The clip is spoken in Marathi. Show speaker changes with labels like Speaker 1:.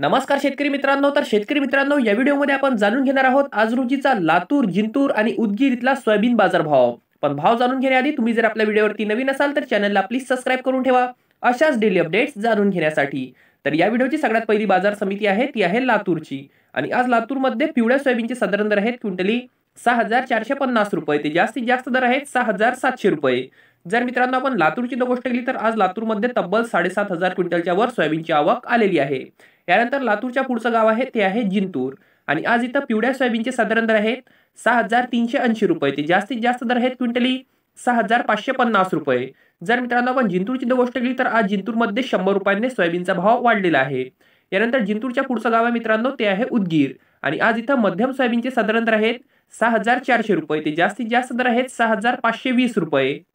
Speaker 1: नमस्कार शेतकरी मित्रांनो तर शेतकरी मित्रांनो या व्हिडिओमध्ये आपण जाणून घेणार आहोत आज रोजीचा लातूर जिंतूर आणि उदगीर इथला सोयाबीन बाजार भाव पण भाव जाणून घेण्याआधी तुम्ही जर आपल्या व्हिडिओवरती नवीन असाल तर चॅनलला प्लीज सबस्क्राईब करून ठेवा अशाच डेली अपडेट्स जाणून घेण्यासाठी तर या व्हिडिओची सगळ्यात पहिली बाजार समिती आहे ती आहे लातूरची आणि आज लातूरमध्ये पिवळ्या सोयाबीनचे साधारण दर आहेत क्विंटली सहा हजार चारशे पन्नास रुपये ते जास्तीत जास्त दर आहेत सहा हजार सातशे रुपये जर मित्रांनो आपण लातूरची गोष्ट केली तर आज लातूरमध्ये तब्बल साडेसात हजार क्विंटलच्या वर सोयाबीनची आवक आलेली आहे यानंतर लातूरच्या पुढचं गाव आहे ते आहे जिंतूर आणि आज इथं पिवड्या सोयाबीनचे साधारण दर आहेत सहा हजार तीनशे ऐंशी रुपये ते जास्तीत जास्त दर आहेत क्विंटली सहा हजार पाचशे पन्नास रुपये जर मित्रांनो आपण जिंतूरची गोष्ट केली तर आज जिंतूरमध्ये शंभर रुपयांनी सोयाबीनचा भाव वाढलेला आहे यानंतर जिंतूरच्या पुढचं गाव आहे मित्रांनो ते आहे उदगीर आणि आज इथं मध्यम सोयाबीनचे साधारण दर आहेत सहा हजार चारशे रुपये ते जास्तीत जास्त दर आहेत सहा हजार पाचशे वीस रुपये